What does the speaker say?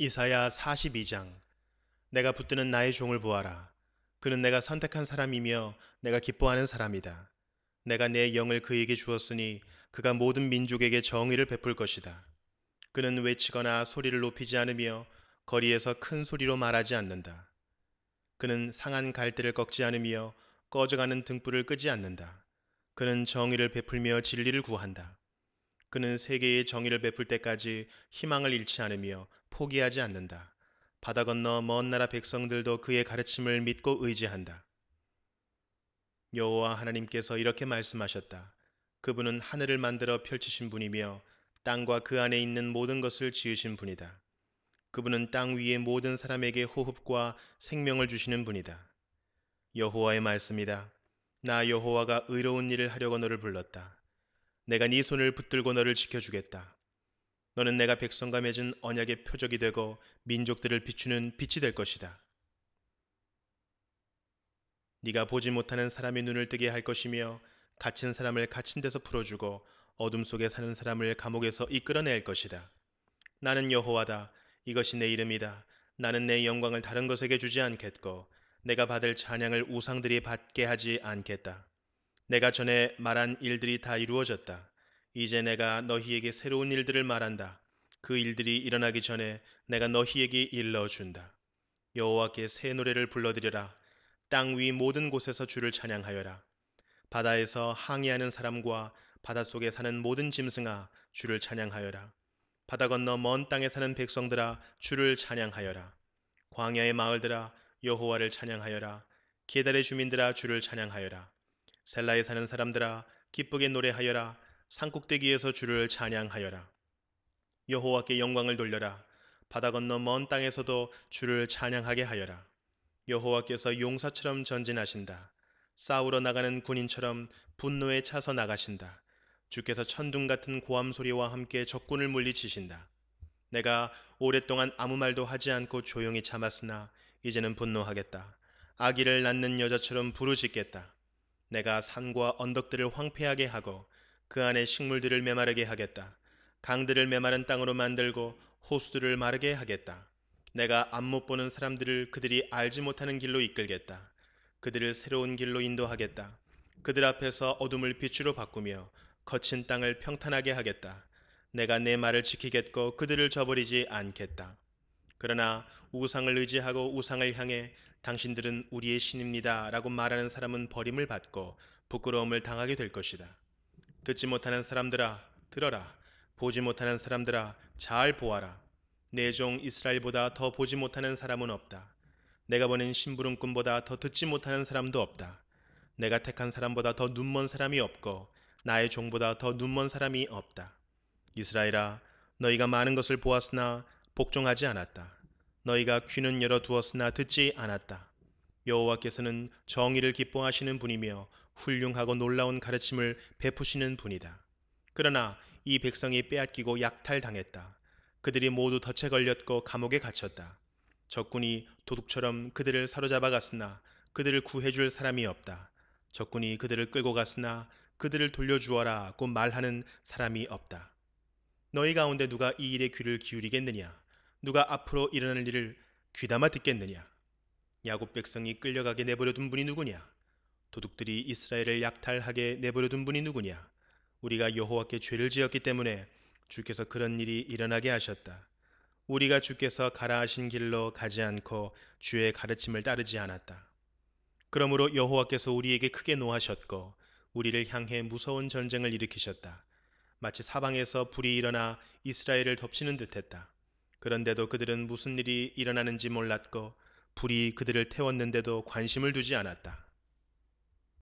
이사야 42장 내가 붙드는 나의 종을 보아라. 그는 내가 선택한 사람이며 내가 기뻐하는 사람이다. 내가 내 영을 그에게 주었으니 그가 모든 민족에게 정의를 베풀 것이다. 그는 외치거나 소리를 높이지 않으며 거리에서 큰 소리로 말하지 않는다. 그는 상한 갈대를 꺾지 않으며 꺼져가는 등불을 끄지 않는다. 그는 정의를 베풀며 진리를 구한다. 그는 세계의 정의를 베풀 때까지 희망을 잃지 않으며 포기하지 않는다. 바다 건너 먼 나라 백성들도 그의 가르침을 믿고 의지한다. 여호와 하나님께서 이렇게 말씀하셨다. 그분은 하늘을 만들어 펼치신 분이며 땅과 그 안에 있는 모든 것을 지으신 분이다. 그분은 땅 위의 모든 사람에게 호흡과 생명을 주시는 분이다. 여호와의 말씀이다. 나 여호와가 의로운 일을 하려고 너를 불렀다. 내가 네 손을 붙들고 너를 지켜주겠다. 너는 내가 백성과 맺은 언약의 표적이 되고 민족들을 비추는 빛이 될 것이다. 네가 보지 못하는 사람의 눈을 뜨게 할 것이며 갇힌 사람을 갇힌 데서 풀어주고 어둠 속에 사는 사람을 감옥에서 이끌어낼 것이다. 나는 여호와다. 이것이 내 이름이다. 나는 내 영광을 다른 것에게 주지 않겠고 내가 받을 찬양을 우상들이 받게 하지 않겠다. 내가 전에 말한 일들이 다 이루어졌다. 이제 내가 너희에게 새로운 일들을 말한다. 그 일들이 일어나기 전에 내가 너희에게 일러준다. 여호와께 새 노래를 불러드려라. 땅 위 모든 곳에서 주를 찬양하여라. 바다에서 항해하는 사람과 바다 속에 사는 모든 짐승아 주를 찬양하여라. 바다 건너 먼 땅에 사는 백성들아 주를 찬양하여라. 광야의 마을들아 여호와를 찬양하여라. 계달의 주민들아 주를 찬양하여라. 셀라에 사는 사람들아 기쁘게 노래하여라. 산꼭대기에서 주를 찬양하여라. 여호와께 영광을 돌려라. 바다 건너 먼 땅에서도 주를 찬양하게 하여라. 여호와께서 용사처럼 전진하신다. 싸우러 나가는 군인처럼 분노에 차서 나가신다. 주께서 천둥 같은 고함 소리와 함께 적군을 물리치신다. 내가 오랫동안 아무 말도 하지 않고 조용히 참았으나 이제는 분노하겠다. 아기를 낳는 여자처럼 부르짖겠다. 내가 산과 언덕들을 황폐하게 하고 그 안에 식물들을 메마르게 하겠다. 강들을 메마른 땅으로 만들고 호수들을 마르게 하겠다. 내가 안 못 보는 사람들을 그들이 알지 못하는 길로 이끌겠다. 그들을 새로운 길로 인도하겠다. 그들 앞에서 어둠을 빛으로 바꾸며 거친 땅을 평탄하게 하겠다. 내가 내 말을 지키겠고 그들을 저버리지 않겠다. 그러나 우상을 의지하고 우상을 향해 당신들은 우리의 신입니다 라고 말하는 사람은 버림을 받고 부끄러움을 당하게 될 것이다. 듣지 못하는 사람들아 들어라 보지 못하는 사람들아 잘 보아라 내 종 이스라엘보다 더 보지 못하는 사람은 없다 내가 보낸 심부름꾼보다 더 듣지 못하는 사람도 없다 내가 택한 사람보다 더 눈먼 사람이 없고 나의 종보다 더 눈먼 사람이 없다 이스라엘아 너희가 많은 것을 보았으나 복종하지 않았다 너희가 귀는 열어 두었으나 듣지 않았다 여호와께서는 정의를 기뻐하시는 분이며 훌륭하고 놀라운 가르침을 베푸시는 분이다. 그러나 이 백성이 빼앗기고 약탈당했다. 그들이 모두 덫에 걸렸고 감옥에 갇혔다. 적군이 도둑처럼 그들을 사로잡아 갔으나 그들을 구해줄 사람이 없다. 적군이 그들을 끌고 갔으나 그들을 돌려주어라고 말하는 사람이 없다. 너희 가운데 누가 이 일에 귀를 기울이겠느냐? 누가 앞으로 일어날 일을 귀담아 듣겠느냐? 야곱 백성이 끌려가게 내버려둔 분이 누구냐? 도둑들이 이스라엘을 약탈하게 내버려둔 분이 누구냐? 우리가 여호와께 죄를 지었기 때문에 주께서 그런 일이 일어나게 하셨다. 우리가 주께서 가라하신 길로 가지 않고 주의 가르침을 따르지 않았다. 그러므로 여호와께서 우리에게 크게 노하셨고 우리를 향해 무서운 전쟁을 일으키셨다. 마치 사방에서 불이 일어나 이스라엘을 덮치는 듯했다. 그런데도 그들은 무슨 일이 일어나는지 몰랐고 불이 그들을 태웠는데도 관심을 두지 않았다.